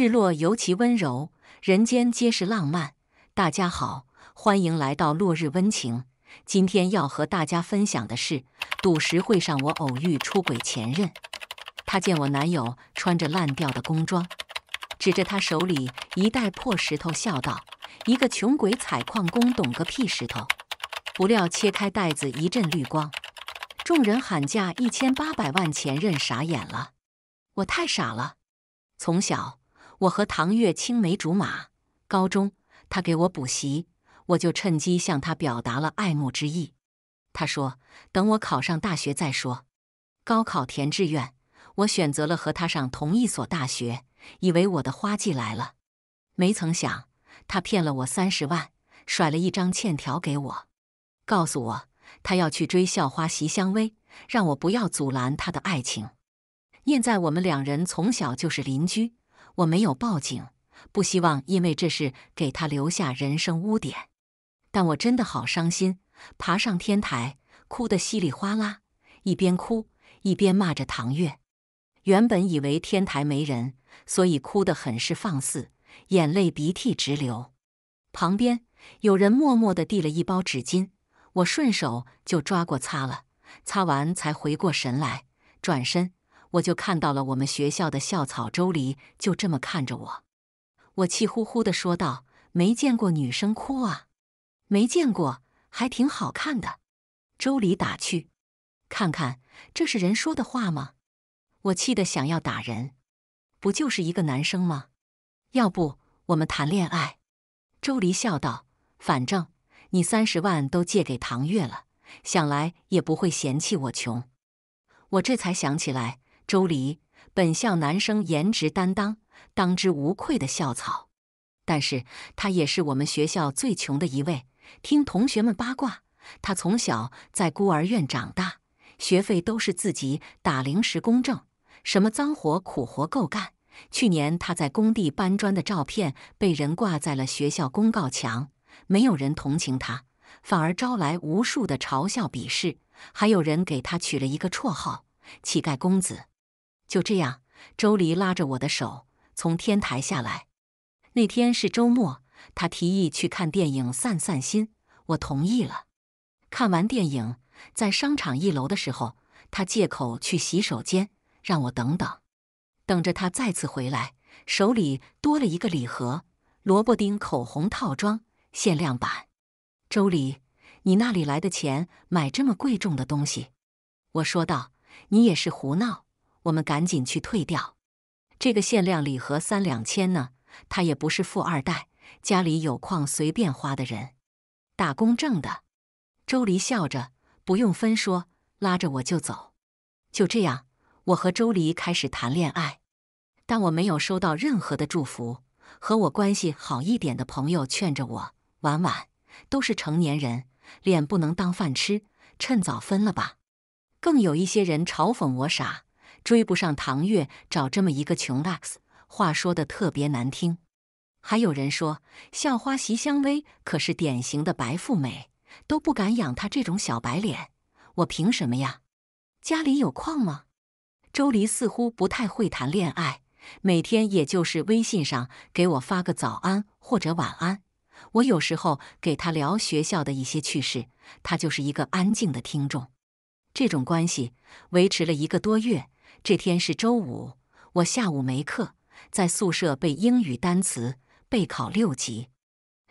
日落尤其温柔，人间皆是浪漫。大家好，欢迎来到落日温情。今天要和大家分享的是，赌石会上我偶遇出轨前任。他见我男友穿着烂掉的工装，指着他手里一袋破石头笑道：“一个穷鬼采矿工，懂个屁石头。”不料切开袋子，一阵绿光，众人喊价一千八百万，前任傻眼了。我太傻了，从小。我和唐月青梅竹马，高中他给我补习，我就趁机向他表达了爱慕之意。他说：“等我考上大学再说。”高考填志愿，我选择了和他上同一所大学，以为我的花季来了。没曾想，他骗了我三十万，甩了一张欠条给我，告诉我他要去追校花席香薇，让我不要阻拦他的爱情。念在我们两人从小就是邻居。我没有报警，不希望因为这事给他留下人生污点。但我真的好伤心，爬上天台，哭得稀里哗啦，一边哭一边骂着唐月。原本以为天台没人，所以哭得很是放肆，眼泪鼻涕直流。旁边有人默默的递了一包纸巾，我顺手就抓过擦了，擦完才回过神来，转身。我就看到了我们学校的校草周黎就这么看着我，我气呼呼的说道：“没见过女生哭啊，没见过，还挺好看的。”周黎打趣：“看看这是人说的话吗？”我气得想要打人。不就是一个男生吗？要不我们谈恋爱？周黎笑道：“反正你三十万都借给唐月了，想来也不会嫌弃我穷。”我这才想起来。周黎，本校男生颜值担当，当之无愧的校草。但是他也是我们学校最穷的一位。听同学们八卦，他从小在孤儿院长大，学费都是自己打零时工挣，什么脏活苦活够干。去年他在工地搬砖的照片被人挂在了学校公告墙，没有人同情他，反而招来无数的嘲笑、鄙视，还有人给他取了一个绰号“乞丐公子”。就这样，周黎拉着我的手从天台下来。那天是周末，他提议去看电影散散心，我同意了。看完电影，在商场一楼的时候，他借口去洗手间，让我等等，等着他再次回来，手里多了一个礼盒——萝卜丁口红套装限量版。周黎，你那里来的钱买这么贵重的东西？我说道：“你也是胡闹。”我们赶紧去退掉这个限量礼盒，三两千呢。他也不是富二代，家里有矿随便花的人，打工挣的。周黎笑着，不用分说，拉着我就走。就这样，我和周黎开始谈恋爱。但我没有收到任何的祝福，和我关系好一点的朋友劝着我：，婉婉都是成年人，脸不能当饭吃，趁早分了吧。更有一些人嘲讽我傻。追不上唐月，找这么一个穷 X，话说的特别难听。还有人说，校花席香薇可是典型的白富美，都不敢养她这种小白脸，我凭什么呀？家里有矿吗？周黎似乎不太会谈恋爱，每天也就是微信上给我发个早安或者晚安。我有时候给他聊学校的一些趣事，他就是一个安静的听众。这种关系维持了一个多月。这天是周五，我下午没课，在宿舍背英语单词，备考六级。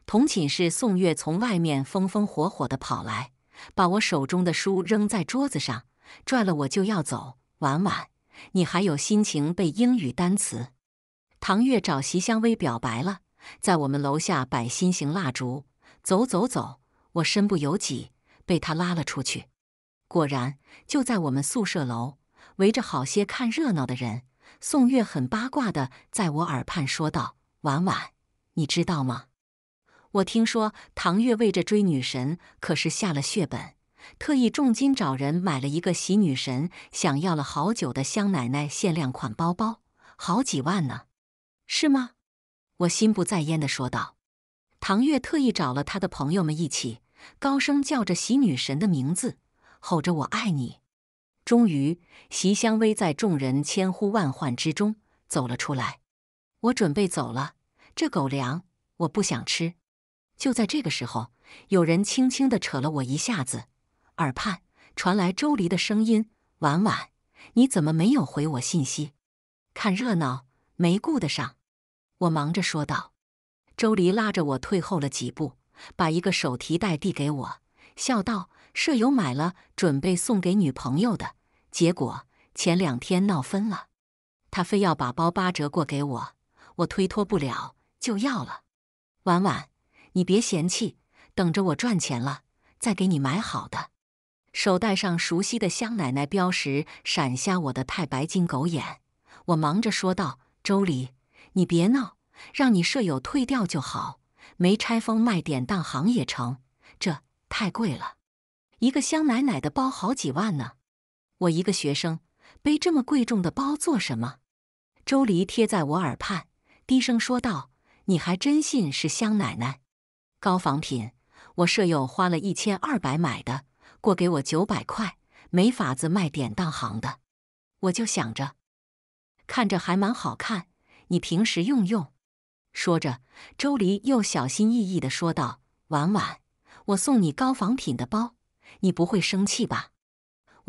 同寝室宋月从外面风风火火地跑来，把我手中的书扔在桌子上，拽了我就要走。婉婉，你还有心情背英语单词？唐月找席香薇表白了，在我们楼下摆心形蜡烛。走走走，我身不由己，被他拉了出去。果然，就在我们宿舍楼。围着好些看热闹的人，宋月很八卦的在我耳畔说道：“婉婉，你知道吗？我听说唐月为着追女神，可是下了血本，特意重金找人买了一个喜女神想要了好久的香奶奶限量款包包，好几万呢，是吗？”我心不在焉的说道：“唐月特意找了他的朋友们一起，高声叫着喜女神的名字，吼着我爱你。”终于，席香薇在众人千呼万唤之中走了出来。我准备走了，这狗粮我不想吃。就在这个时候，有人轻轻的扯了我一下子，耳畔传来周黎的声音：“婉婉，你怎么没有回我信息？看热闹没顾得上。”我忙着说道。周黎拉着我退后了几步，把一个手提袋递给我，笑道：“舍友买了，准备送给女朋友的。”结果前两天闹分了，他非要把包八折过给我，我推脱不了就要了。婉婉，你别嫌弃，等着我赚钱了再给你买好的。手袋上熟悉的香奶奶标识，闪瞎我的太白金狗眼。我忙着说道：“周黎，你别闹，让你舍友退掉就好，没拆封卖典当行也成。这太贵了，一个香奶奶的包好几万呢。”我一个学生背这么贵重的包做什么？周黎贴在我耳畔，低声说道：“你还真信是香奶奶，高仿品。我舍友花了一千二百买的，过给我九百块，没法子卖典当行的。我就想着，看着还蛮好看，你平时用用。”说着，周黎又小心翼翼的说道：“婉婉，我送你高仿品的包，你不会生气吧？”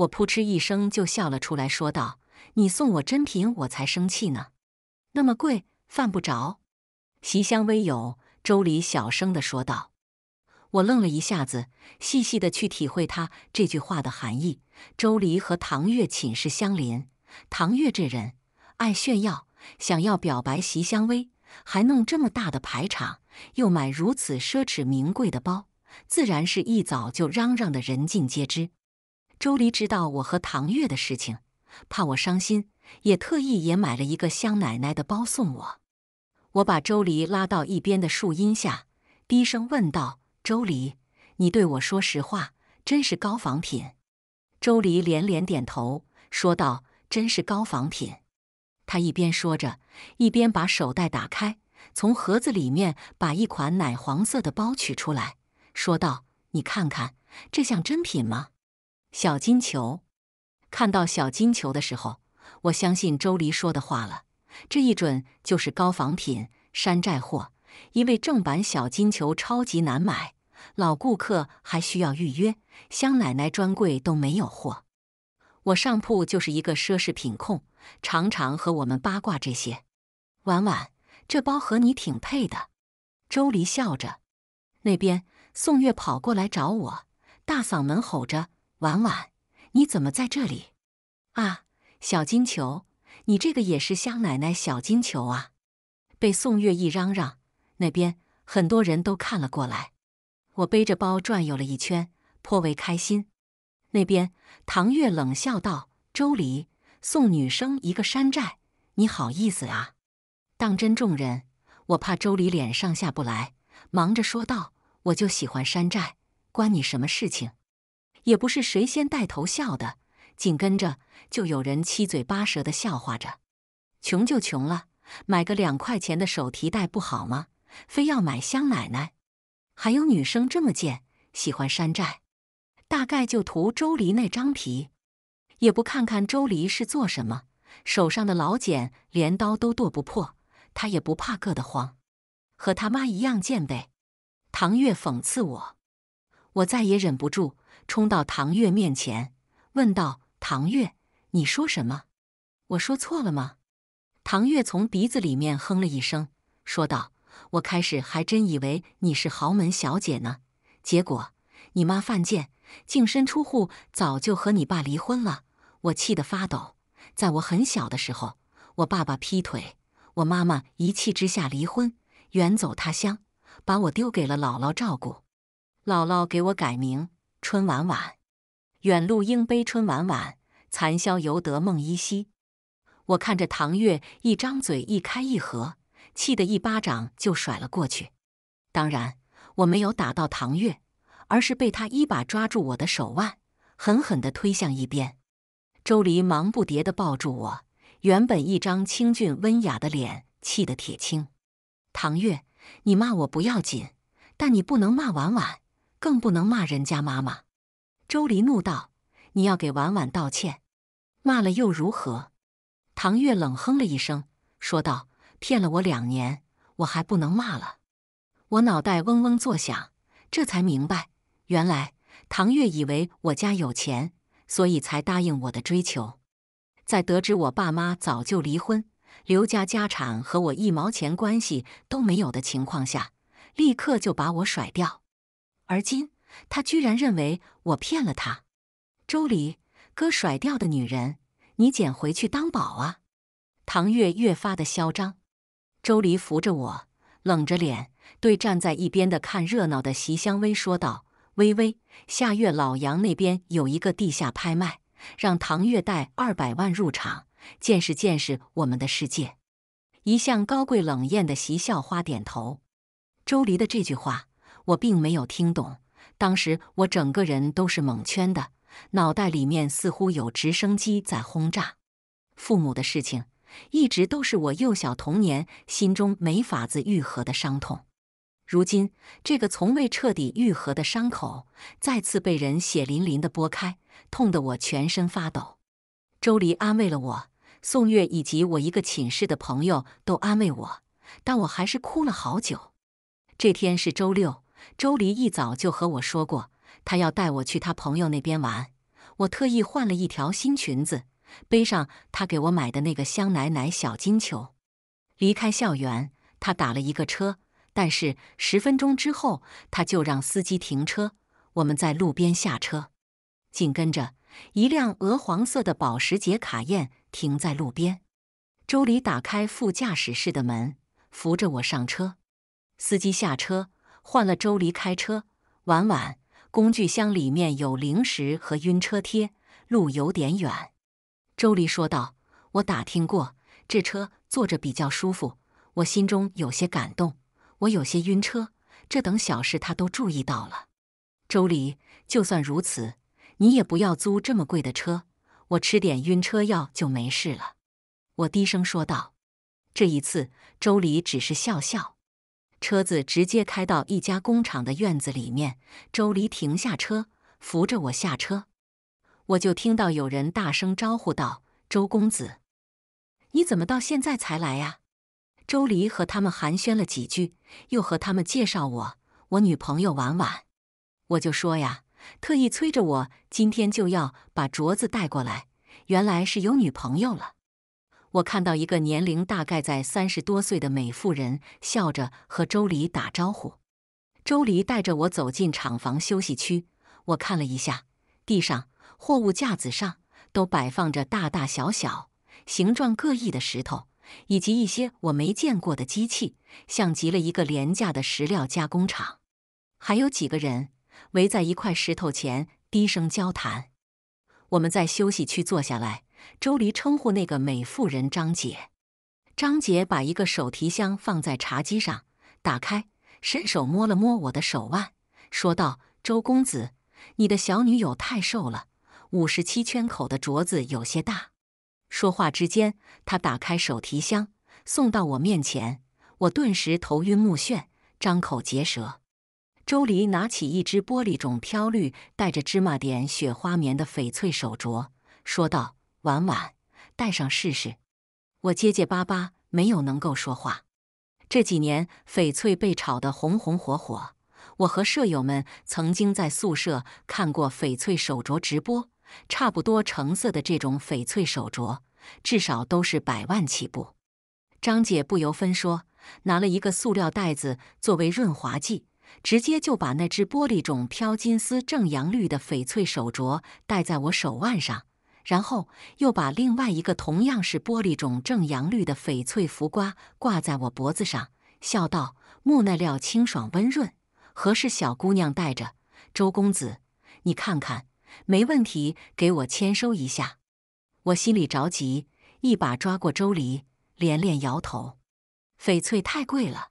我扑哧一声就笑了出来，说道：“你送我真品，我才生气呢。那么贵，犯不着。”席香薇有周黎小声的说道。我愣了一下子，细细的去体会他这句话的含义。周黎和唐月寝室相邻，唐月这人爱炫耀，想要表白席香薇，还弄这么大的排场，又买如此奢侈名贵的包，自然是一早就嚷嚷的，人尽皆知。周黎知道我和唐月的事情，怕我伤心，也特意也买了一个香奶奶的包送我。我把周黎拉到一边的树荫下，低声问道：“周黎，你对我说实话，真是高仿品？”周黎连连点头，说道：“真是高仿品。”他一边说着，一边把手袋打开，从盒子里面把一款奶黄色的包取出来，说道：“你看看，这像真品吗？”小金球，看到小金球的时候，我相信周黎说的话了。这一准就是高仿品、山寨货，因为正版小金球超级难买，老顾客还需要预约，香奶奶专柜都没有货。我上铺就是一个奢侈品控，常常和我们八卦这些。婉婉，这包和你挺配的。周黎笑着，那边宋月跑过来找我，大嗓门吼着。婉婉，你怎么在这里？啊，小金球，你这个也是香奶奶小金球啊！被宋月一嚷嚷，那边很多人都看了过来。我背着包转悠了一圈，颇为开心。那边唐月冷笑道：“周黎，送女生一个山寨，你好意思啊？”当真众人，我怕周黎脸上下不来，忙着说道：“我就喜欢山寨，关你什么事情？”也不是谁先带头笑的，紧跟着就有人七嘴八舌的笑话着：“穷就穷了，买个两块钱的手提袋不好吗？非要买香奶奶？还有女生这么贱，喜欢山寨，大概就图周黎那张皮，也不看看周黎是做什么，手上的老茧连刀都剁不破，他也不怕硌得慌，和他妈一样贱呗。”唐月讽刺我，我再也忍不住。冲到唐月面前，问道：“唐月，你说什么？我说错了吗？”唐月从鼻子里面哼了一声，说道：“我开始还真以为你是豪门小姐呢，结果你妈犯贱，净身出户，早就和你爸离婚了。我气得发抖。在我很小的时候，我爸爸劈腿，我妈妈一气之下离婚，远走他乡，把我丢给了姥姥照顾。姥姥给我改名。”春晚晚，远路应悲春晚晚，残宵犹得梦依稀。我看着唐月一张嘴一开一合，气得一巴掌就甩了过去。当然，我没有打到唐月，而是被他一把抓住我的手腕，狠狠的推向一边。周离忙不迭地抱住我，原本一张清俊温雅的脸气得铁青。唐月，你骂我不要紧，但你不能骂婉婉。更不能骂人家妈妈，周黎怒道：“你要给婉婉道歉，骂了又如何？”唐月冷哼了一声，说道：“骗了我两年，我还不能骂了？我脑袋嗡嗡作响，这才明白，原来唐月以为我家有钱，所以才答应我的追求。在得知我爸妈早就离婚，刘家家产和我一毛钱关系都没有的情况下，立刻就把我甩掉。”而今，他居然认为我骗了他。周离，哥甩掉的女人，你捡回去当宝啊！唐月越发的嚣张。周离扶着我，冷着脸对站在一边的看热闹的席香薇说道：“微微，下月老杨那边有一个地下拍卖，让唐月带二百万入场，见识见识我们的世界。”一向高贵冷艳的席校花点头。周离的这句话。我并没有听懂，当时我整个人都是蒙圈的，脑袋里面似乎有直升机在轰炸。父母的事情，一直都是我幼小童年心中没法子愈合的伤痛。如今，这个从未彻底愈合的伤口，再次被人血淋淋的剥开，痛得我全身发抖。周黎安慰了我，宋月以及我一个寝室的朋友都安慰我，但我还是哭了好久。这天是周六。周黎一早就和我说过，他要带我去他朋友那边玩。我特意换了一条新裙子，背上他给我买的那个香奶奶小金球。离开校园，他打了一个车，但是十分钟之后他就让司机停车。我们在路边下车，紧跟着一辆鹅黄色的保时捷卡宴停在路边。周黎打开副驾驶室的门，扶着我上车，司机下车。换了周离开车，晚晚工具箱里面有零食和晕车贴，路有点远。周离说道：“我打听过，这车坐着比较舒服。”我心中有些感动，我有些晕车，这等小事他都注意到了。周离，就算如此，你也不要租这么贵的车，我吃点晕车药就没事了。我低声说道。这一次，周离只是笑笑。车子直接开到一家工厂的院子里面，周黎停下车，扶着我下车。我就听到有人大声招呼道：“周公子，你怎么到现在才来呀？”周黎和他们寒暄了几句，又和他们介绍我，我女朋友婉婉。我就说呀，特意催着我今天就要把镯子带过来，原来是有女朋友了。我看到一个年龄大概在三十多岁的美妇人笑着和周黎打招呼。周黎带着我走进厂房休息区，我看了一下，地上、货物架子上都摆放着大大小小、形状各异的石头，以及一些我没见过的机器，像极了一个廉价的石料加工厂。还有几个人围在一块石头前低声交谈。我们在休息区坐下来。周黎称呼那个美妇人张姐，张姐把一个手提箱放在茶几上，打开，伸手摸了摸我的手腕，说道：“周公子，你的小女友太瘦了，五十七圈口的镯子有些大。”说话之间，她打开手提箱，送到我面前，我顿时头晕目眩，张口结舌。周黎拿起一只玻璃种飘绿、带着芝麻点、雪花棉的翡翠手镯，说道。婉婉，戴上试试。我结结巴巴，没有能够说话。这几年翡翠被炒得红红火火，我和舍友们曾经在宿舍看过翡翠手镯直播，差不多成色的这种翡翠手镯，至少都是百万起步。张姐不由分说，拿了一个塑料袋子作为润滑剂，直接就把那只玻璃种飘金丝正阳绿的翡翠手镯戴在我手腕上。然后又把另外一个同样是玻璃种正阳绿的翡翠浮瓜挂在我脖子上，笑道：“木那料清爽温润，合适小姑娘戴着。”周公子，你看看，没问题，给我签收一下。我心里着急，一把抓过周黎，连连摇头：“翡翠太贵了，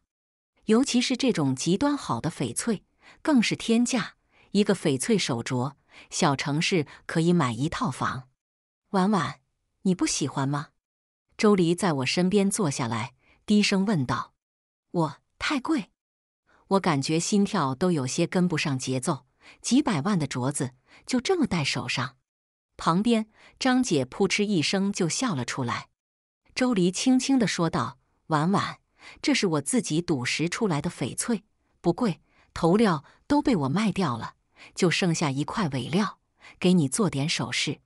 尤其是这种极端好的翡翠，更是天价。一个翡翠手镯，小城市可以买一套房。”婉婉，你不喜欢吗？周黎在我身边坐下来，低声问道：“我太贵，我感觉心跳都有些跟不上节奏。几百万的镯子就这么戴手上。”旁边张姐扑哧一声就笑了出来。周黎轻轻的说道：“婉婉，这是我自己赌石出来的翡翠，不贵，头料都被我卖掉了，就剩下一块尾料，给你做点首饰。”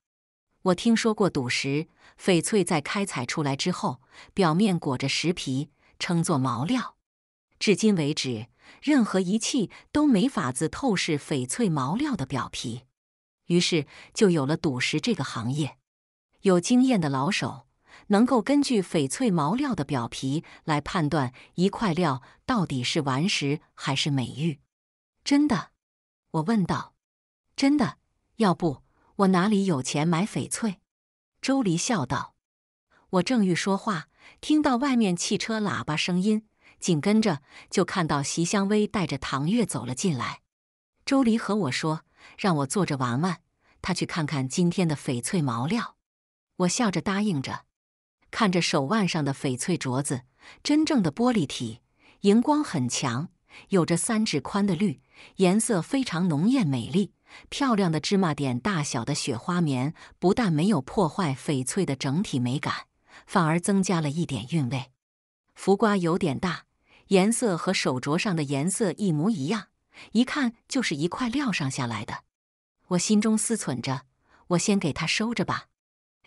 我听说过赌石，翡翠在开采出来之后，表面裹着石皮，称作毛料。至今为止，任何仪器都没法子透视翡翠毛料的表皮，于是就有了赌石这个行业。有经验的老手能够根据翡翠毛料的表皮来判断一块料到底是顽石还是美玉。真的？我问道。真的？要不？我哪里有钱买翡翠？周黎笑道。我正欲说话，听到外面汽车喇叭声音，紧跟着就看到席香薇带着唐月走了进来。周黎和我说：“让我坐着玩玩，他去看看今天的翡翠毛料。”我笑着答应着，看着手腕上的翡翠镯子，真正的玻璃体，荧光很强，有着三指宽的绿，颜色非常浓艳美丽。漂亮的芝麻点大小的雪花棉，不但没有破坏翡翠的整体美感，反而增加了一点韵味。浮瓜有点大，颜色和手镯上的颜色一模一样，一看就是一块料上下来的。我心中思忖着，我先给它收着吧。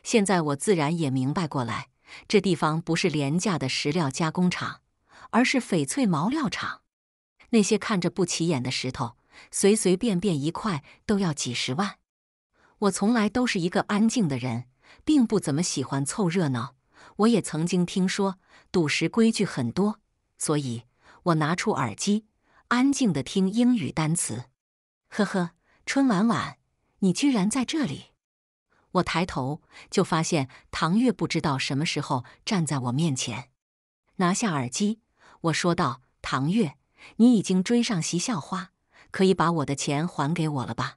现在我自然也明白过来，这地方不是廉价的石料加工厂，而是翡翠毛料厂。那些看着不起眼的石头。随随便便一块都要几十万。我从来都是一个安静的人，并不怎么喜欢凑热闹。我也曾经听说赌石规矩很多，所以我拿出耳机，安静的听英语单词。呵呵，春晚晚，你居然在这里！我抬头就发现唐月不知道什么时候站在我面前。拿下耳机，我说道：“唐月，你已经追上席校花。”可以把我的钱还给我了吧？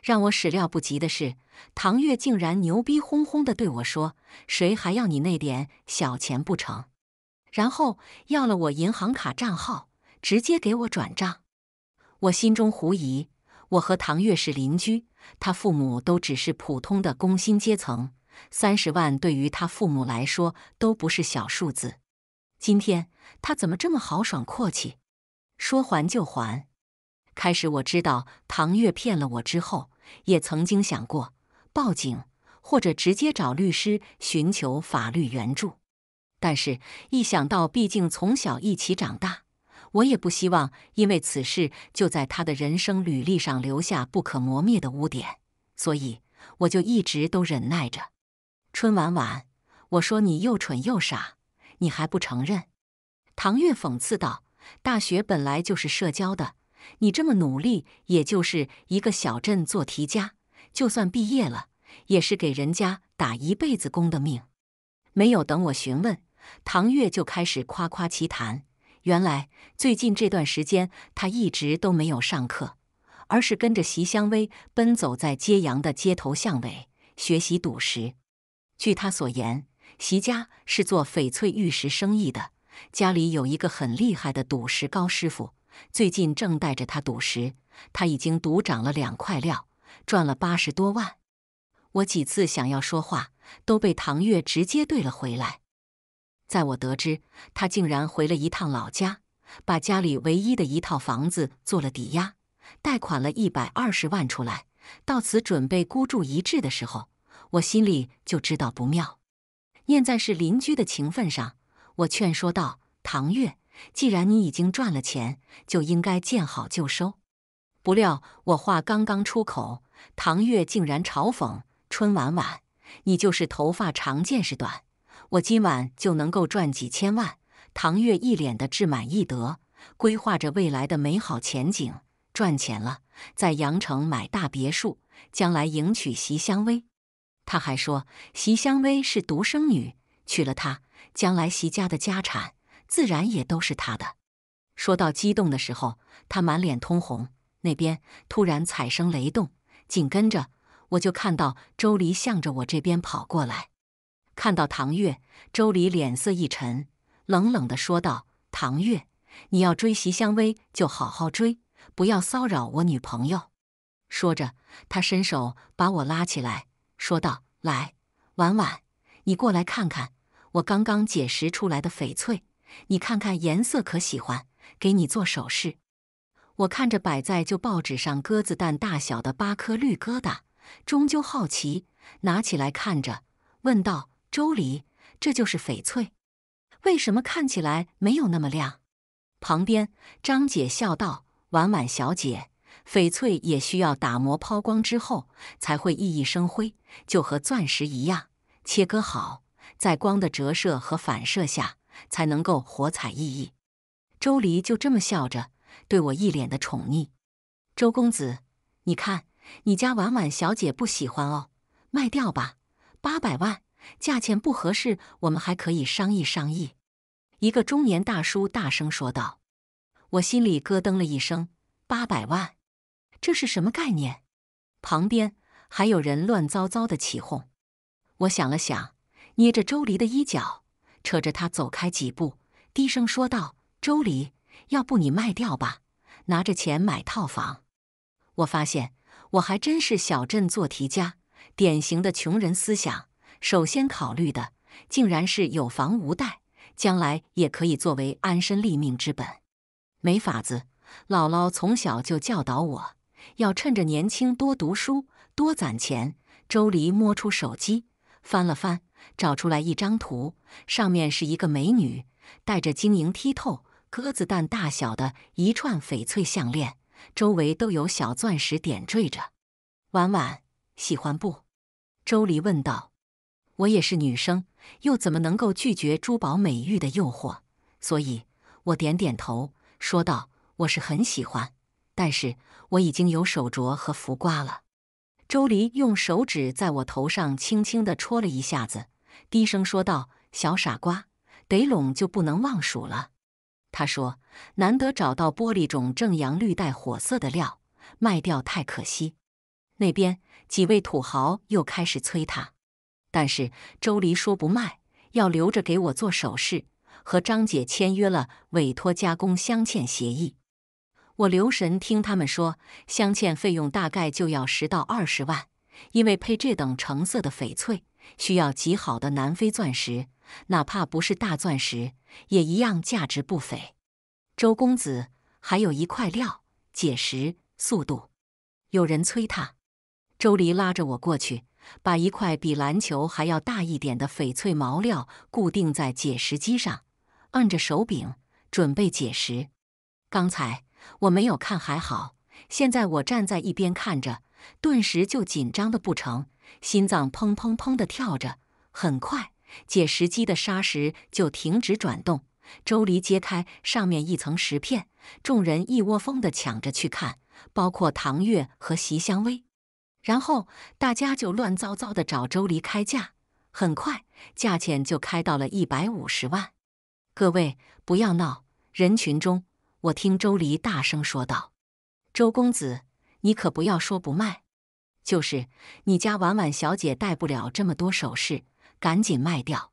让我始料不及的是，唐月竟然牛逼哄哄地对我说：“谁还要你那点小钱不成？”然后要了我银行卡账号，直接给我转账。我心中狐疑：我和唐月是邻居，他父母都只是普通的工薪阶层，三十万对于他父母来说都不是小数字。今天他怎么这么豪爽阔气，说还就还？开始我知道唐月骗了我之后，也曾经想过报警或者直接找律师寻求法律援助，但是一想到毕竟从小一起长大，我也不希望因为此事就在他的人生履历上留下不可磨灭的污点，所以我就一直都忍耐着。春晚晚，我说你又蠢又傻，你还不承认？唐月讽刺道：“大学本来就是社交的。”你这么努力，也就是一个小镇做题家，就算毕业了，也是给人家打一辈子工的命。没有等我询问，唐月就开始夸夸其谈。原来最近这段时间，他一直都没有上课，而是跟着席香薇奔走在揭阳的街头巷尾学习赌石。据他所言，席家是做翡翠玉石生意的，家里有一个很厉害的赌石高师傅。最近正带着他赌石，他已经赌涨了两块料，赚了八十多万。我几次想要说话，都被唐月直接怼了回来。在我得知他竟然回了一趟老家，把家里唯一的一套房子做了抵押，贷款了一百二十万出来，到此准备孤注一掷的时候，我心里就知道不妙。念在是邻居的情分上，我劝说道：“唐月。”既然你已经赚了钱，就应该见好就收。不料我话刚刚出口，唐月竟然嘲讽：“春晚晚，你就是头发长见识短。我今晚就能够赚几千万。”唐月一脸的志满意得，规划着未来的美好前景：赚钱了，在阳城买大别墅，将来迎娶席香薇。他还说：“席香薇是独生女，娶了她，将来席家的家产。”自然也都是他的。说到激动的时候，他满脸通红。那边突然踩声雷动，紧跟着我就看到周黎向着我这边跑过来。看到唐月，周黎脸色一沉，冷冷的说道：“唐月，你要追席香薇，就好好追，不要骚扰我女朋友。”说着，他伸手把我拉起来，说道：“来，婉婉，你过来看看我刚刚解石出来的翡翠。”你看看颜色可喜欢，给你做首饰。我看着摆在就报纸上鸽子蛋大小的八颗绿疙瘩，终究好奇，拿起来看着，问道：“周黎，这就是翡翠？为什么看起来没有那么亮？”旁边张姐笑道：“婉婉小姐，翡翠也需要打磨抛光之后才会熠熠生辉，就和钻石一样，切割好，在光的折射和反射下。”才能够活彩熠熠。周黎就这么笑着，对我一脸的宠溺。周公子，你看，你家婉婉小姐不喜欢哦，卖掉吧，八百万，价钱不合适，我们还可以商议商议。一个中年大叔大声说道。我心里咯噔了一声，八百万，这是什么概念？旁边还有人乱糟糟的起哄。我想了想，捏着周黎的衣角。扯着他走开几步，低声说道：“周离，要不你卖掉吧，拿着钱买套房。”我发现我还真是小镇做题家，典型的穷人思想。首先考虑的竟然是有房无贷，将来也可以作为安身立命之本。没法子，姥姥从小就教导我要趁着年轻多读书、多攒钱。周离摸出手机，翻了翻。找出来一张图，上面是一个美女，戴着晶莹剔透、鸽子蛋大小的一串翡翠项链，周围都有小钻石点缀着。婉婉喜欢不？周黎问道。我也是女生，又怎么能够拒绝珠宝美玉的诱惑？所以，我点点头，说道：“我是很喜欢，但是我已经有手镯和福瓜了。”周黎用手指在我头上轻轻地戳了一下子，低声说道：“小傻瓜，得拢就不能忘数了。”他说：“难得找到玻璃种正阳绿带火色的料，卖掉太可惜。”那边几位土豪又开始催他，但是周黎说不卖，要留着给我做首饰。和张姐签约了委托加工镶嵌协议。我留神听他们说，镶嵌费用大概就要十到二十万，因为配这等成色的翡翠，需要极好的南非钻石，哪怕不是大钻石，也一样价值不菲。周公子，还有一块料，解石速度，有人催他。周离拉着我过去，把一块比篮球还要大一点的翡翠毛料固定在解石机上，按着手柄准备解石。刚才。我没有看还好，现在我站在一边看着，顿时就紧张的不成，心脏砰砰砰的跳着。很快，解石机的砂石就停止转动，周离揭开上面一层石片，众人一窝蜂的抢着去看，包括唐月和席香薇。然后大家就乱糟糟的找周离开价，很快价钱就开到了一百五十万。各位不要闹，人群中。我听周离大声说道：“周公子，你可不要说不卖，就是你家婉婉小姐带不了这么多首饰，赶紧卖掉。”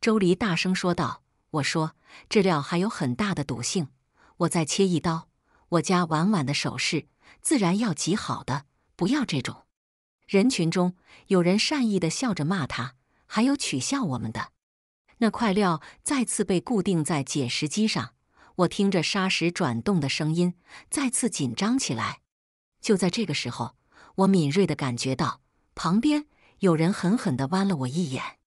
周离大声说道：“我说这料还有很大的赌性，我再切一刀，我家婉婉的首饰自然要极好的，不要这种。”人群中有人善意的笑着骂他，还有取笑我们的。那块料再次被固定在捡石机上。我听着砂石转动的声音，再次紧张起来。就在这个时候，我敏锐的感觉到旁边有人狠狠地剜了我一眼。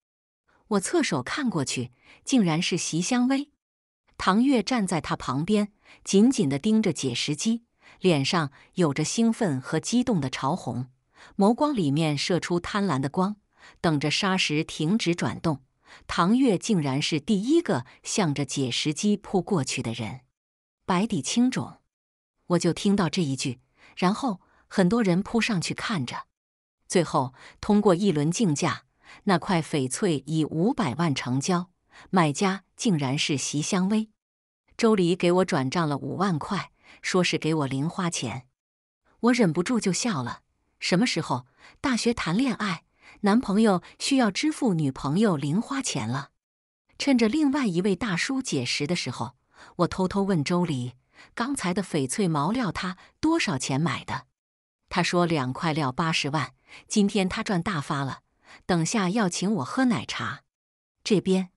我侧手看过去，竟然是席香薇，唐月站在他旁边，紧紧地盯着解石机，脸上有着兴奋和激动的潮红，眸光里面射出贪婪的光，等着砂石停止转动。唐月竟然是第一个向着解石机扑过去的人，白底青种，我就听到这一句，然后很多人扑上去看着，最后通过一轮竞价，那块翡翠以五百万成交，买家竟然是席香薇，周黎给我转账了五万块，说是给我零花钱，我忍不住就笑了，什么时候大学谈恋爱？男朋友需要支付女朋友零花钱了。趁着另外一位大叔解释的时候，我偷偷问周黎：“刚才的翡翠毛料他多少钱买的？”他说：“两块料八十万。”今天他赚大发了，等下要请我喝奶茶。这边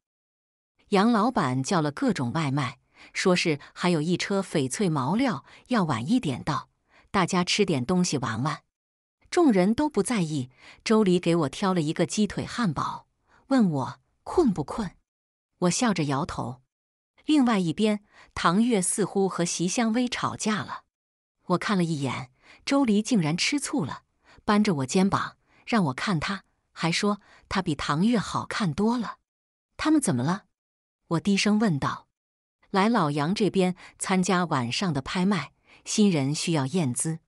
杨老板叫了各种外卖，说是还有一车翡翠毛料要晚一点到，大家吃点东西玩玩。众人都不在意，周黎给我挑了一个鸡腿汉堡，问我困不困。我笑着摇头。另外一边，唐月似乎和席香薇吵架了。我看了一眼，周黎竟然吃醋了，扳着我肩膀让我看他，还说他比唐月好看多了。他们怎么了？我低声问道。来老杨这边参加晚上的拍卖，新人需要验资。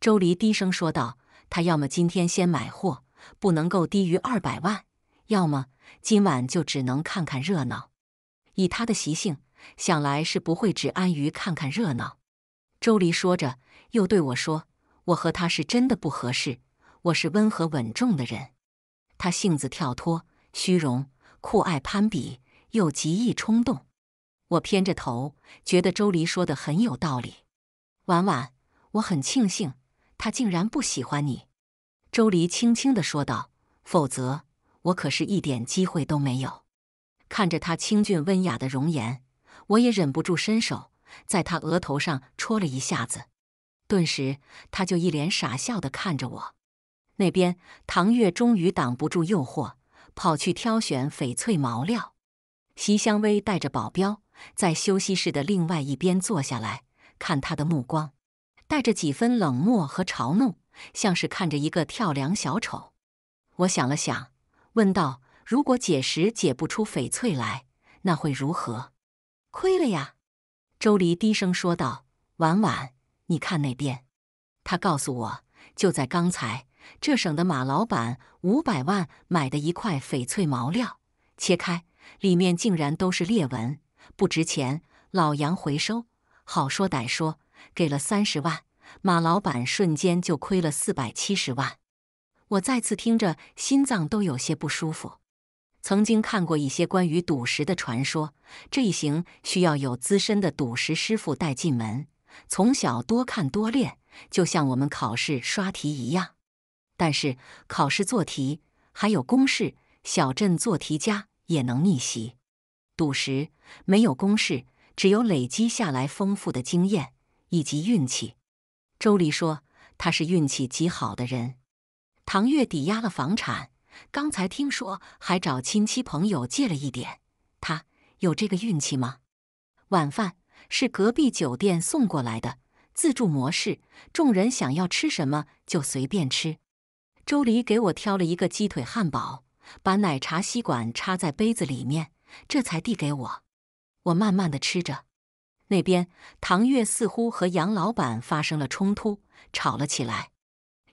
周黎低声说道。他要么今天先买货，不能够低于二百万；要么今晚就只能看看热闹。以他的习性，想来是不会只安于看看热闹。周黎说着，又对我说：“我和他是真的不合适。我是温和稳重的人，他性子跳脱、虚荣、酷爱攀比，又极易冲动。”我偏着头，觉得周黎说的很有道理。婉婉，我很庆幸。他竟然不喜欢你，周黎轻轻的说道。否则，我可是一点机会都没有。看着他清俊温雅的容颜，我也忍不住伸手在他额头上戳了一下子，顿时他就一脸傻笑的看着我。那边，唐月终于挡不住诱惑，跑去挑选翡翠毛料。席香薇带着保镖在休息室的另外一边坐下来看他的目光。带着几分冷漠和嘲弄，像是看着一个跳梁小丑。我想了想，问道：“如果解石解不出翡翠来，那会如何？”“亏了呀。”周黎低声说道。“婉婉，你看那边。”他告诉我：“就在刚才，这省的马老板五百万买的一块翡翠毛料，切开里面竟然都是裂纹，不值钱。老杨回收，好说歹说。”给了三十万，马老板瞬间就亏了四百七十万。我再次听着，心脏都有些不舒服。曾经看过一些关于赌石的传说，这一行需要有资深的赌石师傅带进门，从小多看多练，就像我们考试刷题一样。但是考试做题还有公式，小镇做题家也能逆袭。赌石没有公式，只有累积下来丰富的经验。以及运气，周黎说他是运气极好的人。唐月抵押了房产，刚才听说还找亲戚朋友借了一点。他有这个运气吗？晚饭是隔壁酒店送过来的，自助模式，众人想要吃什么就随便吃。周黎给我挑了一个鸡腿汉堡，把奶茶吸管插在杯子里面，这才递给我。我慢慢的吃着。那边，唐月似乎和杨老板发生了冲突，吵了起来。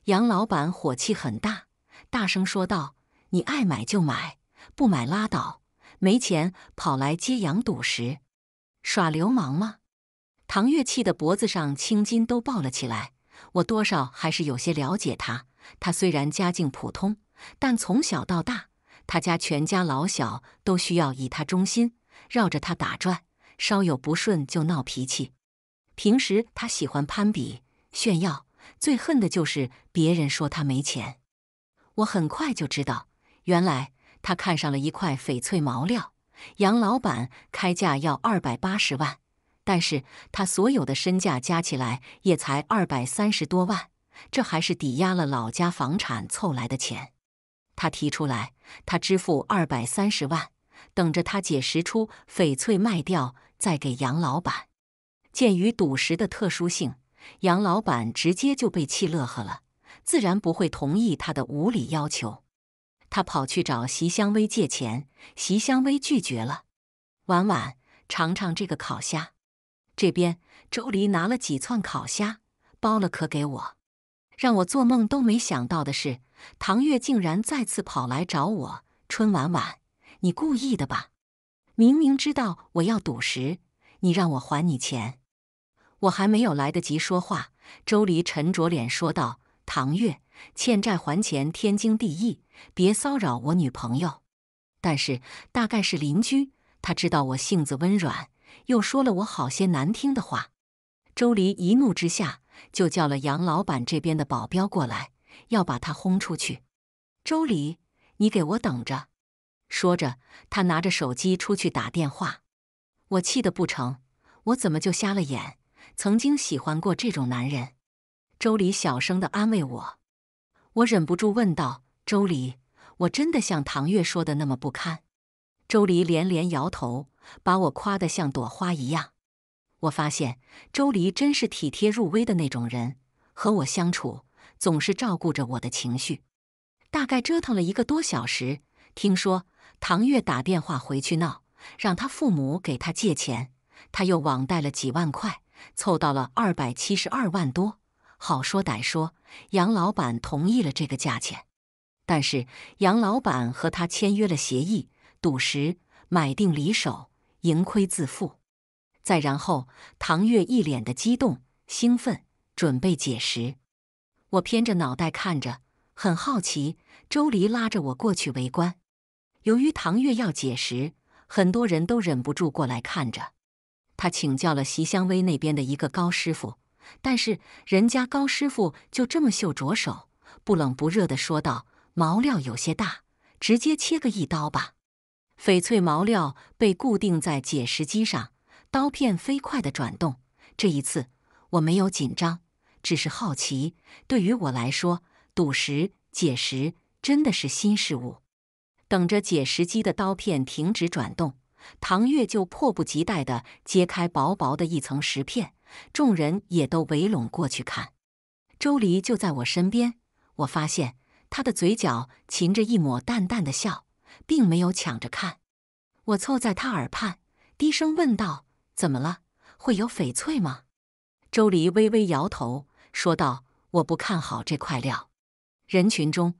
杨老板火气很大，大声说道：“你爱买就买，不买拉倒。没钱跑来接羊赌石，耍流氓吗？”唐月气得脖子上青筋都爆了起来。我多少还是有些了解他，他虽然家境普通，但从小到大，他家全家老小都需要以他中心绕着他打转。稍有不顺就闹脾气，平时他喜欢攀比炫耀，最恨的就是别人说他没钱。我很快就知道，原来他看上了一块翡翠毛料，杨老板开价要二百八十万，但是他所有的身价加起来也才二百三十多万，这还是抵押了老家房产凑来的钱。他提出来，他支付二百三十万，等着他解释出翡翠卖掉。再给杨老板。鉴于赌石的特殊性，杨老板直接就被气乐呵了，自然不会同意他的无理要求。他跑去找席香薇借钱，席香薇拒绝了。婉婉，尝尝这个烤虾。这边，周黎拿了几串烤虾，剥了壳给我。让我做梦都没想到的是，唐月竟然再次跑来找我。春婉婉，你故意的吧？明明知道我要赌石，你让我还你钱？我还没有来得及说话，周黎沉着脸说道：“唐月，欠债还钱，天经地义，别骚扰我女朋友。”但是大概是邻居，他知道我性子温软，又说了我好些难听的话。周黎一怒之下，就叫了杨老板这边的保镖过来，要把他轰出去。周黎，你给我等着！说着，他拿着手机出去打电话。我气得不成，我怎么就瞎了眼？曾经喜欢过这种男人。周黎小声地安慰我，我忍不住问道：“周黎，我真的像唐月说的那么不堪？”周黎连连摇头，把我夸得像朵花一样。我发现周黎真是体贴入微的那种人，和我相处总是照顾着我的情绪。大概折腾了一个多小时，听说。唐月打电话回去闹，让他父母给他借钱，他又网贷了几万块，凑到了二百七十二万多。好说歹说，杨老板同意了这个价钱，但是杨老板和他签约了协议，赌石买定离手，盈亏自负。再然后，唐月一脸的激动兴奋，准备解石。我偏着脑袋看着，很好奇。周黎拉着我过去围观。由于唐月要解石，很多人都忍不住过来看着。他请教了席香薇那边的一个高师傅，但是人家高师傅就这么袖着手，不冷不热的说道：“毛料有些大，直接切个一刀吧。”翡翠毛料被固定在解石机上，刀片飞快的转动。这一次我没有紧张，只是好奇。对于我来说，赌石解石真的是新事物。等着，解石机的刀片停止转动，唐月就迫不及待地揭开薄薄的一层石片，众人也都围拢过去看。周黎就在我身边，我发现他的嘴角噙着一抹淡淡的笑，并没有抢着看。我凑在他耳畔，低声问道：“怎么了？会有翡翠吗？”周黎微微摇头，说道：“我不看好这块料。”人群中。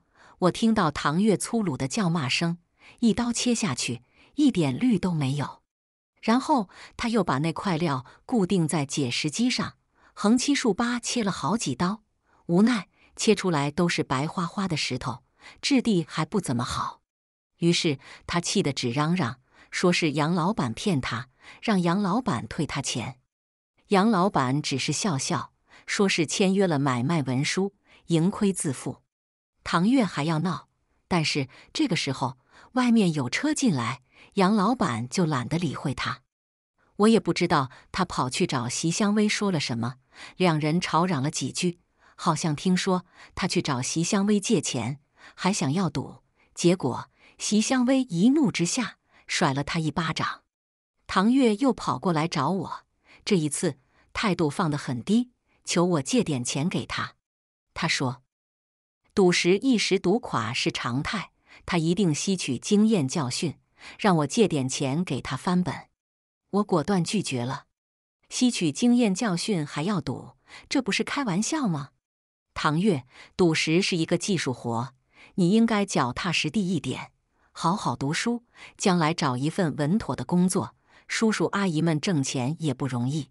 我听到唐月粗鲁的叫骂声，一刀切下去，一点绿都没有。然后他又把那块料固定在解石机上，横七竖八切了好几刀，无奈切出来都是白花花的石头，质地还不怎么好。于是他气得只嚷嚷，说是杨老板骗他，让杨老板退他钱。杨老板只是笑笑，说是签约了买卖文书，盈亏自负。唐月还要闹，但是这个时候外面有车进来，杨老板就懒得理会他。我也不知道他跑去找席香薇说了什么，两人吵嚷了几句，好像听说他去找席香薇借钱，还想要赌，结果席香薇一怒之下甩了他一巴掌。唐月又跑过来找我，这一次态度放得很低，求我借点钱给他。他说。赌石一时赌垮是常态，他一定吸取经验教训，让我借点钱给他翻本。我果断拒绝了。吸取经验教训还要赌，这不是开玩笑吗？唐月，赌石是一个技术活，你应该脚踏实地一点，好好读书，将来找一份稳妥的工作。叔叔阿姨们挣钱也不容易，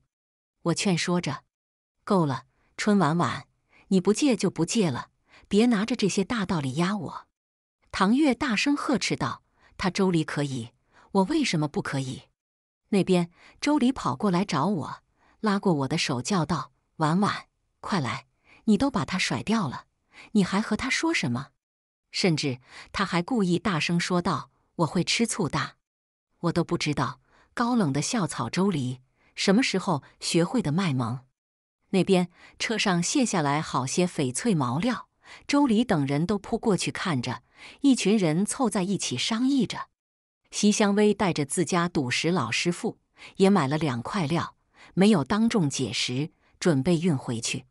我劝说着。够了，春晚晚，你不借就不借了。别拿着这些大道理压我！”唐月大声呵斥道。“他周离可以，我为什么不可以？”那边，周离跑过来找我，拉过我的手，叫道：“婉婉，快来！你都把他甩掉了，你还和他说什么？”甚至他还故意大声说道：“我会吃醋的。”我都不知道，高冷的校草周离什么时候学会的卖萌？那边车上卸下来好些翡翠毛料。周礼等人都扑过去看着，一群人凑在一起商议着。席香薇带着自家赌石老师傅也买了两块料，没有当众解石，准备运回去。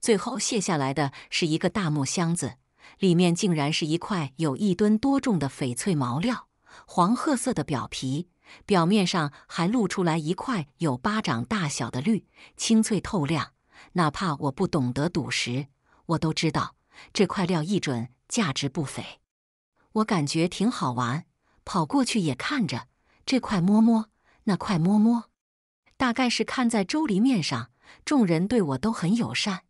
最后卸下来的是一个大木箱子，里面竟然是一块有一吨多重的翡翠毛料，黄褐色的表皮，表面上还露出来一块有巴掌大小的绿，清脆透亮。哪怕我不懂得赌石，我都知道。这块料一准价值不菲，我感觉挺好玩，跑过去也看着这块摸摸那块摸摸，大概是看在周黎面上，众人对我都很友善。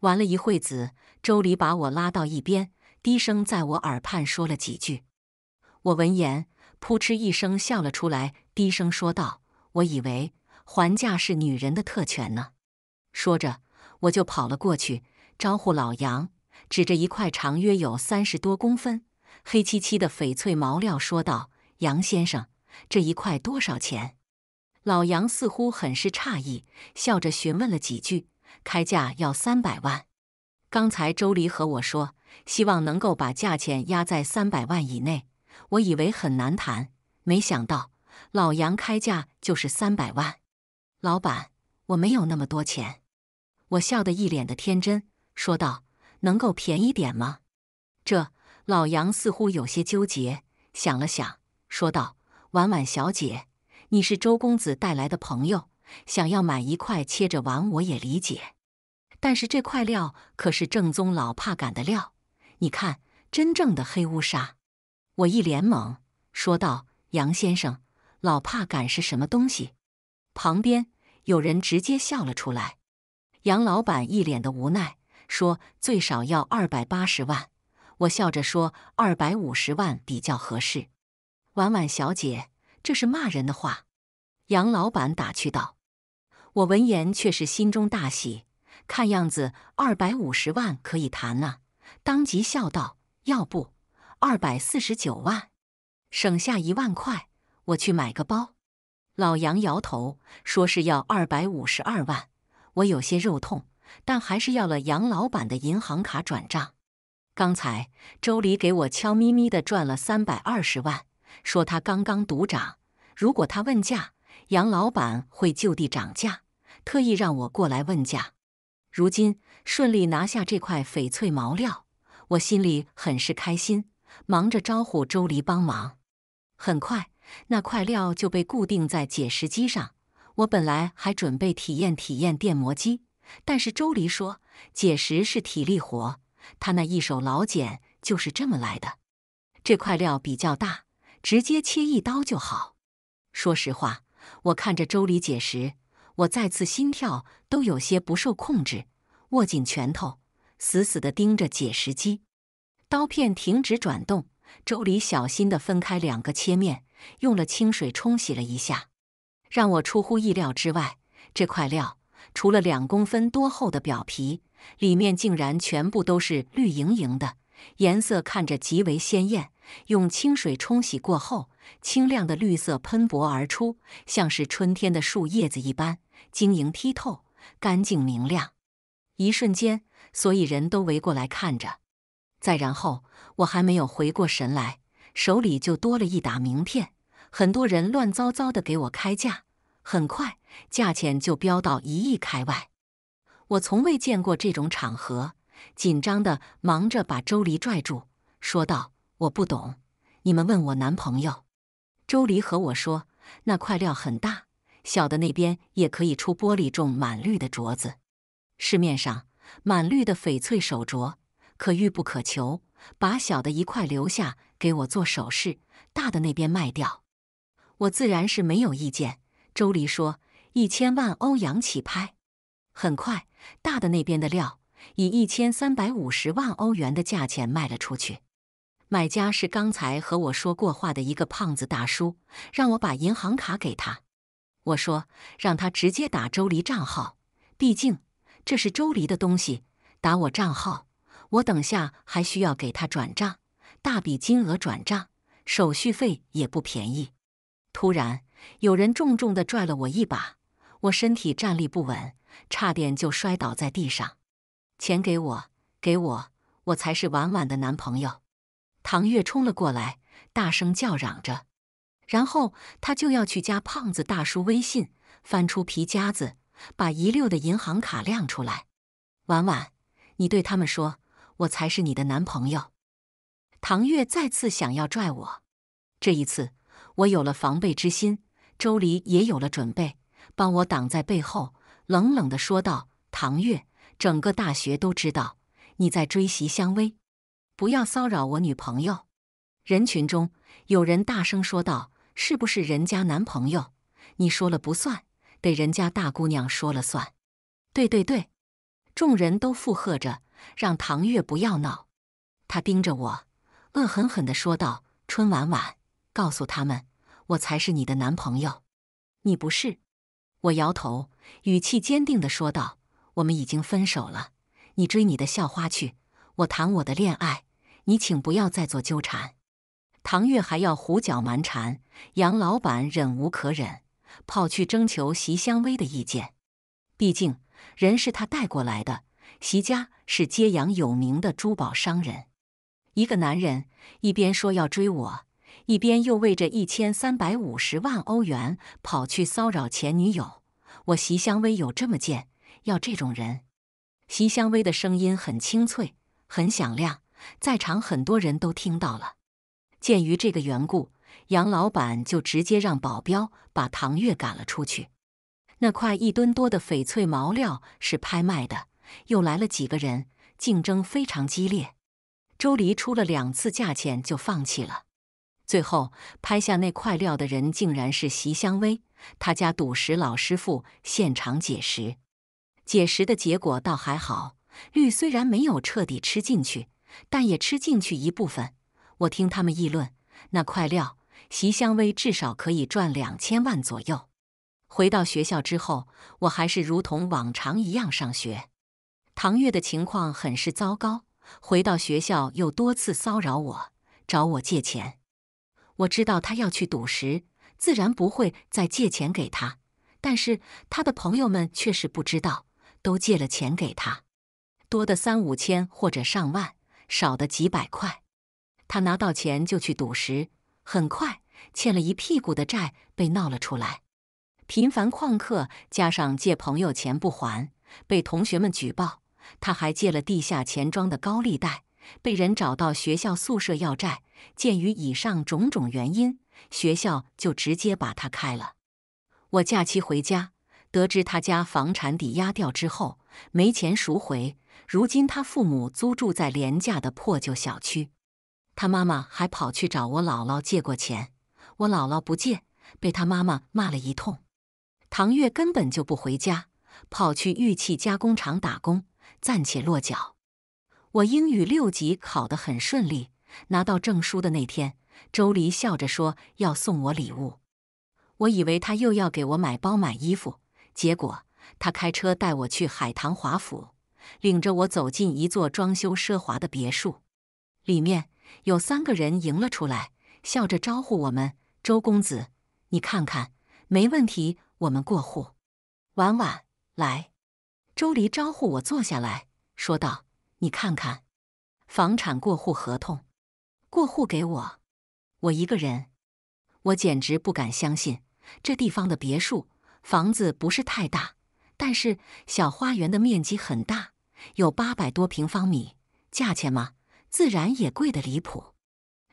玩了一会子，周黎把我拉到一边，低声在我耳畔说了几句。我闻言，扑哧一声笑了出来，低声说道：“我以为还价是女人的特权呢。”说着，我就跑了过去，招呼老杨。指着一块长约有三十多公分、黑漆漆的翡翠毛料，说道：“杨先生，这一块多少钱？”老杨似乎很是诧异，笑着询问了几句。开价要三百万。刚才周黎和我说，希望能够把价钱压在三百万以内。我以为很难谈，没想到老杨开价就是三百万。老板，我没有那么多钱。我笑得一脸的天真，说道。能够便宜点吗？这老杨似乎有些纠结，想了想，说道：“婉婉小姐，你是周公子带来的朋友，想要买一块切着玩，我也理解。但是这块料可是正宗老帕杆的料，你看，真正的黑乌纱。”我一脸懵，说道：“杨先生，老帕杆是什么东西？”旁边有人直接笑了出来，杨老板一脸的无奈。说最少要二百八十万，我笑着说二百五十万比较合适。婉婉小姐，这是骂人的话。”杨老板打趣道。我闻言却是心中大喜，看样子二百五十万可以谈了，当即笑道：“要不二百四十九万，省下一万块，我去买个包。”老杨摇头说是要二百五十二万，我有些肉痛。但还是要了杨老板的银行卡转账。刚才周黎给我悄咪咪的转了三百二十万，说他刚刚独涨，如果他问价，杨老板会就地涨价，特意让我过来问价。如今顺利拿下这块翡翠毛料，我心里很是开心，忙着招呼周黎帮忙。很快，那块料就被固定在解石机上。我本来还准备体验体验电磨机。但是周黎说，解石是体力活，他那一手老茧就是这么来的。这块料比较大，直接切一刀就好。说实话，我看着周黎解石，我再次心跳都有些不受控制，握紧拳头，死死地盯着解石机。刀片停止转动，周黎小心地分开两个切面，用了清水冲洗了一下。让我出乎意料之外，这块料。除了两公分多厚的表皮，里面竟然全部都是绿莹莹的，颜色看着极为鲜艳。用清水冲洗过后，清亮的绿色喷薄而出，像是春天的树叶子一般晶莹剔透、干净明亮。一瞬间，所有人都围过来看着。再然后，我还没有回过神来，手里就多了一打名片，很多人乱糟糟的给我开价。很快，价钱就飙到一亿开外。我从未见过这种场合，紧张的忙着把周黎拽住，说道：“我不懂，你们问我男朋友。”周黎和我说：“那块料很大，小的那边也可以出玻璃种满绿的镯子。市面上满绿的翡翠手镯可遇不可求，把小的一块留下给我做首饰，大的那边卖掉。我自然是没有意见。”周黎说：“一千万欧元起拍，很快，大的那边的料以一千三百五十万欧元的价钱卖了出去。买家是刚才和我说过话的一个胖子大叔，让我把银行卡给他。我说让他直接打周黎账号，毕竟这是周黎的东西。打我账号，我等下还需要给他转账，大笔金额转账手续费也不便宜。”突然。有人重重的拽了我一把，我身体站立不稳，差点就摔倒在地上。钱给我，给我，我才是婉婉的男朋友！唐月冲了过来，大声叫嚷着，然后他就要去加胖子大叔微信，翻出皮夹子，把一溜的银行卡亮出来。婉婉，你对他们说，我才是你的男朋友！唐月再次想要拽我，这一次我有了防备之心。周黎也有了准备，帮我挡在背后，冷冷地说道：“唐月，整个大学都知道你在追袭香薇，不要骚扰我女朋友。”人群中，有人大声说道：“是不是人家男朋友？你说了不算，得人家大姑娘说了算。”“对对对！”众人都附和着，让唐月不要闹。他盯着我，恶狠狠地说道：“春婉婉，告诉他们。”我才是你的男朋友，你不是。我摇头，语气坚定地说道：“我们已经分手了，你追你的校花去，我谈我的恋爱。你请不要再做纠缠。”唐月还要胡搅蛮缠，杨老板忍无可忍，跑去征求席香薇的意见。毕竟人是他带过来的，席家是揭阳有名的珠宝商人。一个男人一边说要追我。一边又为着一千三百五十万欧元跑去骚扰前女友，我席香薇有这么贱？要这种人？席香薇的声音很清脆，很响亮，在场很多人都听到了。鉴于这个缘故，杨老板就直接让保镖把唐月赶了出去。那块一吨多的翡翠毛料是拍卖的，又来了几个人，竞争非常激烈。周黎出了两次价钱就放弃了。最后拍下那块料的人竟然是席香薇，他家赌石老师傅现场解石，解石的结果倒还好，绿虽然没有彻底吃进去，但也吃进去一部分。我听他们议论，那块料席香薇至少可以赚两千万左右。回到学校之后，我还是如同往常一样上学。唐月的情况很是糟糕，回到学校又多次骚扰我，找我借钱。我知道他要去赌石，自然不会再借钱给他。但是他的朋友们却是不知道，都借了钱给他，多的三五千或者上万，少的几百块。他拿到钱就去赌石，很快欠了一屁股的债被闹了出来。频繁旷课，加上借朋友钱不还，被同学们举报。他还借了地下钱庄的高利贷，被人找到学校宿舍要债。鉴于以上种种原因，学校就直接把他开了。我假期回家，得知他家房产抵押掉之后，没钱赎回，如今他父母租住在廉价的破旧小区。他妈妈还跑去找我姥姥借过钱，我姥姥不借，被他妈妈骂了一通。唐月根本就不回家，跑去玉器加工厂打工，暂且落脚。我英语六级考得很顺利。拿到证书的那天，周黎笑着说要送我礼物，我以为他又要给我买包买衣服，结果他开车带我去海棠华府，领着我走进一座装修奢华的别墅，里面有三个人迎了出来，笑着招呼我们：“周公子，你看看，没问题，我们过户。”婉婉，来，周黎招呼我坐下来，说道：“你看看，房产过户合同。”过户给我，我一个人，我简直不敢相信这地方的别墅房子不是太大，但是小花园的面积很大，有八百多平方米，价钱嘛，自然也贵的离谱。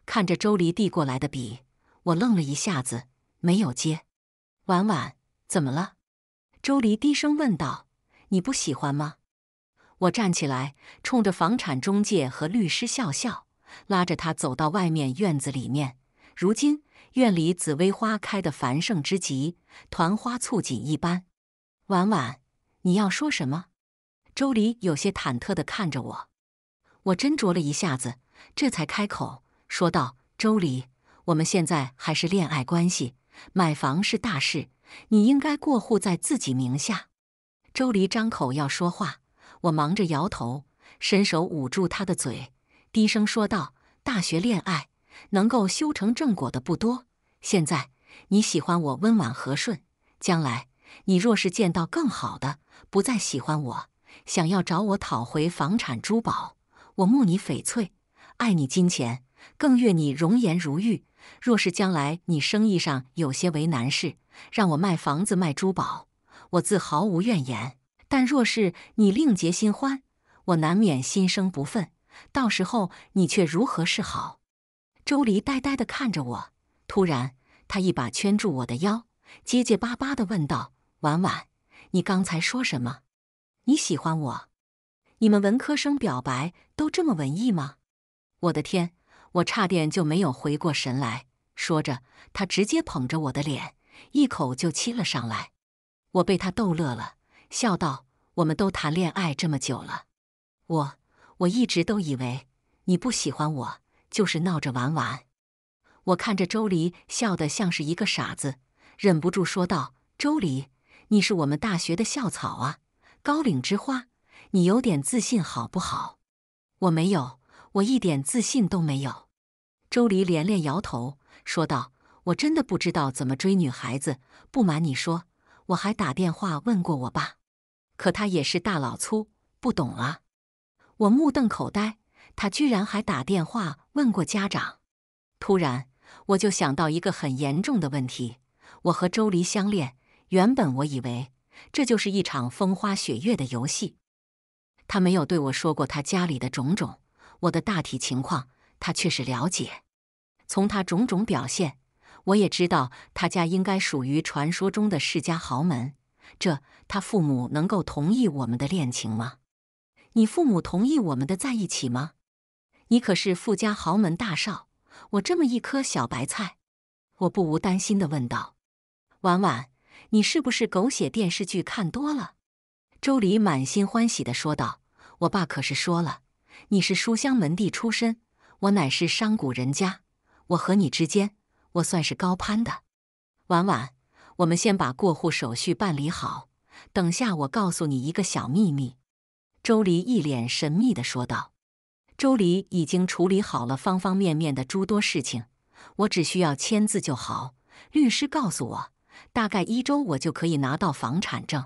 看着周黎递过来的笔，我愣了一下子，没有接。婉婉，怎么了？周黎低声问道：“你不喜欢吗？”我站起来，冲着房产中介和律师笑笑。拉着他走到外面院子里面，如今院里紫薇花开得繁盛之极，团花簇锦一般。婉婉，你要说什么？周离有些忐忑地看着我。我斟酌了一下子，这才开口说道：“周离，我们现在还是恋爱关系，买房是大事，你应该过户在自己名下。”周离张口要说话，我忙着摇头，伸手捂住他的嘴。低声说道：“大学恋爱能够修成正果的不多。现在你喜欢我温婉和顺，将来你若是见到更好的，不再喜欢我，想要找我讨回房产珠宝，我慕你翡翠，爱你金钱，更悦你容颜如玉。若是将来你生意上有些为难事，让我卖房子卖珠宝，我自毫无怨言。但若是你另结新欢，我难免心生不忿。”到时候你却如何是好？周黎呆呆地看着我，突然他一把圈住我的腰，结结巴巴地问道：“婉婉，你刚才说什么？你喜欢我？你们文科生表白都这么文艺吗？”我的天，我差点就没有回过神来。说着，他直接捧着我的脸，一口就亲了上来。我被他逗乐了，笑道：“我们都谈恋爱这么久了，我……”我一直都以为你不喜欢我，就是闹着玩玩。我看着周黎笑得像是一个傻子，忍不住说道：“周黎，你是我们大学的校草啊，高岭之花，你有点自信好不好？”“我没有，我一点自信都没有。”周黎连连摇头说道：“我真的不知道怎么追女孩子。不瞒你说，我还打电话问过我爸，可他也是大老粗，不懂啊。”我目瞪口呆，他居然还打电话问过家长。突然，我就想到一个很严重的问题：我和周黎相恋，原本我以为这就是一场风花雪月的游戏。他没有对我说过他家里的种种，我的大体情况，他却是了解。从他种种表现，我也知道他家应该属于传说中的世家豪门。这，他父母能够同意我们的恋情吗？你父母同意我们的在一起吗？你可是富家豪门大少，我这么一颗小白菜，我不无担心的问道：“婉婉，你是不是狗血电视剧看多了？”周黎满心欢喜的说道：“我爸可是说了，你是书香门第出身，我乃是商贾人家，我和你之间，我算是高攀的。”婉婉，我们先把过户手续办理好，等下我告诉你一个小秘密。周黎一脸神秘地说道：“周黎已经处理好了方方面面的诸多事情，我只需要签字就好。律师告诉我，大概一周我就可以拿到房产证。”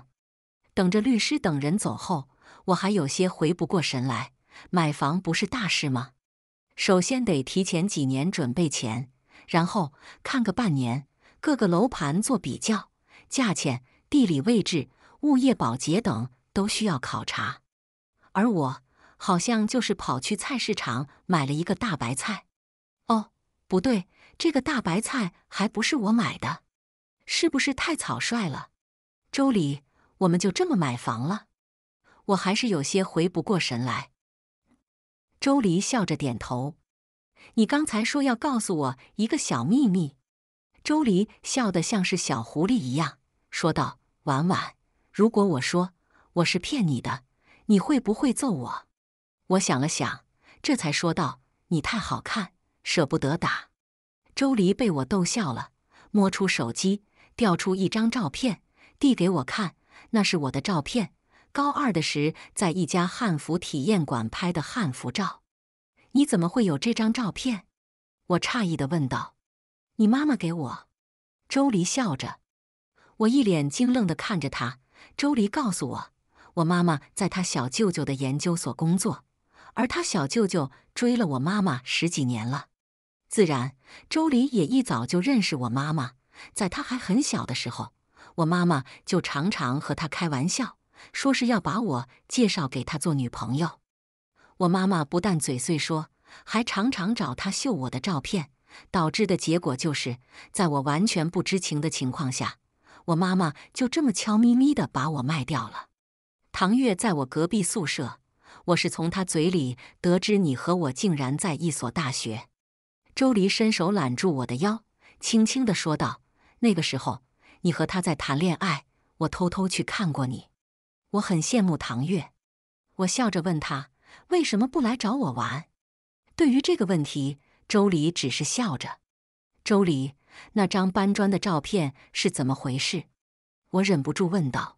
等着律师等人走后，我还有些回不过神来。买房不是大事吗？首先得提前几年准备钱，然后看个半年，各个楼盘做比较，价钱、地理位置、物业保洁等都需要考察。而我好像就是跑去菜市场买了一个大白菜，哦，不对，这个大白菜还不是我买的，是不是太草率了？周黎，我们就这么买房了？我还是有些回不过神来。周离笑着点头：“你刚才说要告诉我一个小秘密。”周离笑得像是小狐狸一样，说道：“婉婉，如果我说我是骗你的。”你会不会揍我？我想了想，这才说道：“你太好看，舍不得打。”周黎被我逗笑了，摸出手机，调出一张照片，递给我看。那是我的照片，高二的时在一家汉服体验馆拍的汉服照。你怎么会有这张照片？我诧异的问道。“你妈妈给我。”周黎笑着。我一脸惊愣的看着他。周黎告诉我。我妈妈在她小舅舅的研究所工作，而他小舅舅追了我妈妈十几年了。自然，周黎也一早就认识我妈妈，在他还很小的时候，我妈妈就常常和他开玩笑，说是要把我介绍给他做女朋友。我妈妈不但嘴碎说，还常常找他秀我的照片，导致的结果就是，在我完全不知情的情况下，我妈妈就这么悄咪咪的把我卖掉了。唐月在我隔壁宿舍，我是从他嘴里得知你和我竟然在一所大学。周离伸手揽住我的腰，轻轻的说道：“那个时候你和他在谈恋爱，我偷偷去看过你，我很羡慕唐月。”我笑着问他：“为什么不来找我玩？”对于这个问题，周离只是笑着。周离那张搬砖的照片是怎么回事？我忍不住问道。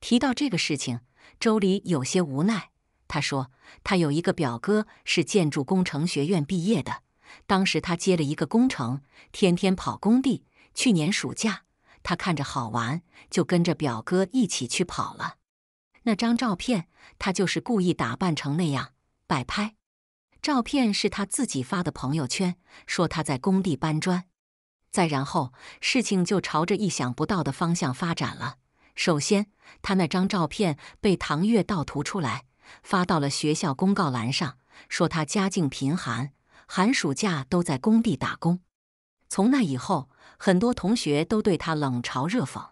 提到这个事情。周黎有些无奈，他说：“他有一个表哥是建筑工程学院毕业的，当时他接了一个工程，天天跑工地。去年暑假，他看着好玩，就跟着表哥一起去跑了。那张照片，他就是故意打扮成那样摆拍。照片是他自己发的朋友圈，说他在工地搬砖。再然后，事情就朝着意想不到的方向发展了。”首先，他那张照片被唐月盗图出来，发到了学校公告栏上，说他家境贫寒，寒暑假都在工地打工。从那以后，很多同学都对他冷嘲热讽。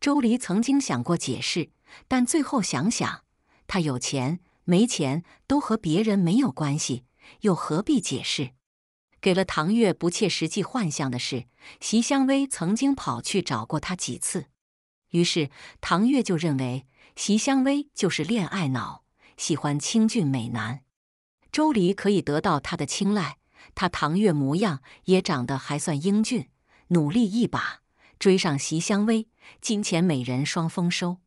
周黎曾经想过解释，但最后想想，他有钱没钱都和别人没有关系，又何必解释？给了唐月不切实际幻想的是，席香薇曾经跑去找过他几次。于是唐月就认为席香薇就是恋爱脑，喜欢清俊美男。周黎可以得到他的青睐，他唐月模样也长得还算英俊，努力一把追上席香薇，金钱美人双丰收。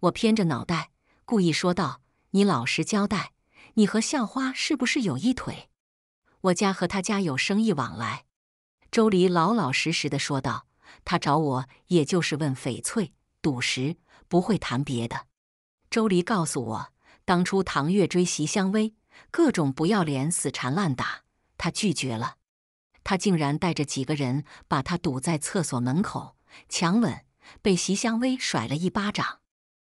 我偏着脑袋，故意说道：“你老实交代，你和校花是不是有一腿？”我家和他家有生意往来。周离老老实实的说道。他找我，也就是问翡翠赌石，不会谈别的。周黎告诉我，当初唐月追席香薇，各种不要脸，死缠烂打，他拒绝了。他竟然带着几个人把他堵在厕所门口，强吻，被席香薇甩了一巴掌。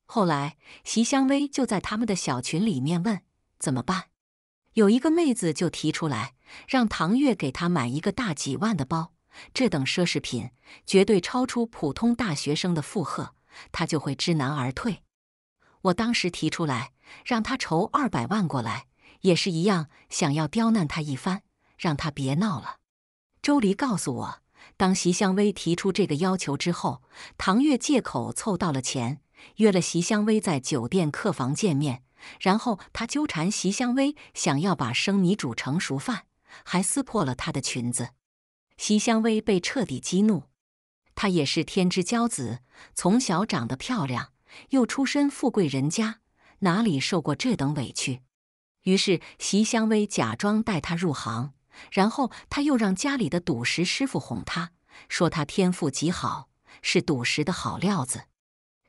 后来，席香薇就在他们的小群里面问怎么办，有一个妹子就提出来，让唐月给她买一个大几万的包。这等奢侈品绝对超出普通大学生的负荷，他就会知难而退。我当时提出来让他筹二百万过来，也是一样想要刁难他一番，让他别闹了。周黎告诉我，当席香薇提出这个要求之后，唐月借口凑到了钱，约了席香薇在酒店客房见面，然后他纠缠席香薇，想要把生米煮成熟饭，还撕破了她的裙子。席香薇被彻底激怒，她也是天之骄子，从小长得漂亮，又出身富贵人家，哪里受过这等委屈？于是席香薇假装带他入行，然后他又让家里的赌石师傅哄他，说他天赋极好，是赌石的好料子。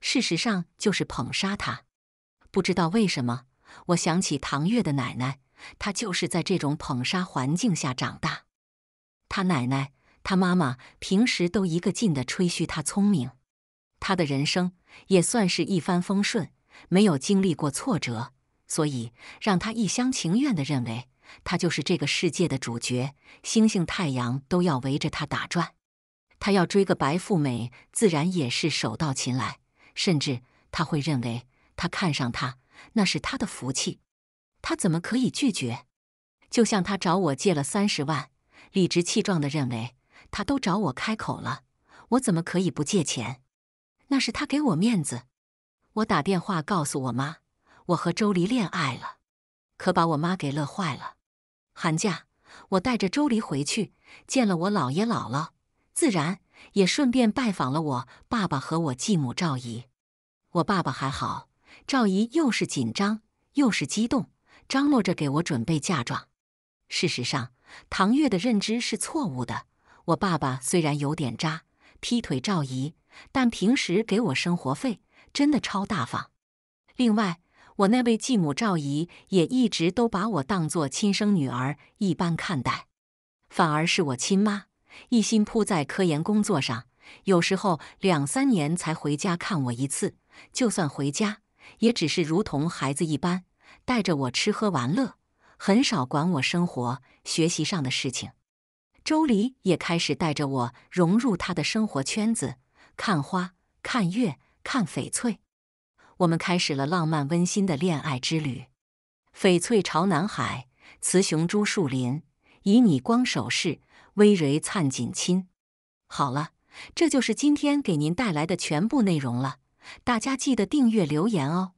事实上就是捧杀他。不知道为什么，我想起唐月的奶奶，她就是在这种捧杀环境下长大。他奶奶，他妈妈平时都一个劲的吹嘘他聪明，他的人生也算是一帆风顺，没有经历过挫折，所以让他一厢情愿的认为他就是这个世界的主角，星星太阳都要围着他打转。他要追个白富美，自然也是手到擒来，甚至他会认为他看上他，那是他的福气，他怎么可以拒绝？就像他找我借了三十万。理直气壮的认为，他都找我开口了，我怎么可以不借钱？那是他给我面子。我打电话告诉我妈，我和周黎恋爱了，可把我妈给乐坏了。寒假，我带着周黎回去见了我姥爷姥姥，自然也顺便拜访了我爸爸和我继母赵姨。我爸爸还好，赵姨又是紧张又是激动，张罗着给我准备嫁妆。事实上。唐月的认知是错误的。我爸爸虽然有点渣，劈腿赵姨，但平时给我生活费真的超大方。另外，我那位继母赵姨也一直都把我当作亲生女儿一般看待，反而是我亲妈一心扑在科研工作上，有时候两三年才回家看我一次。就算回家，也只是如同孩子一般，带着我吃喝玩乐。很少管我生活、学习上的事情，周黎也开始带着我融入他的生活圈子，看花、看月、看翡翠，我们开始了浪漫温馨的恋爱之旅。翡翠朝南海，雌雄珠树林，以你光首饰，葳蕤灿锦亲。好了，这就是今天给您带来的全部内容了，大家记得订阅、留言哦。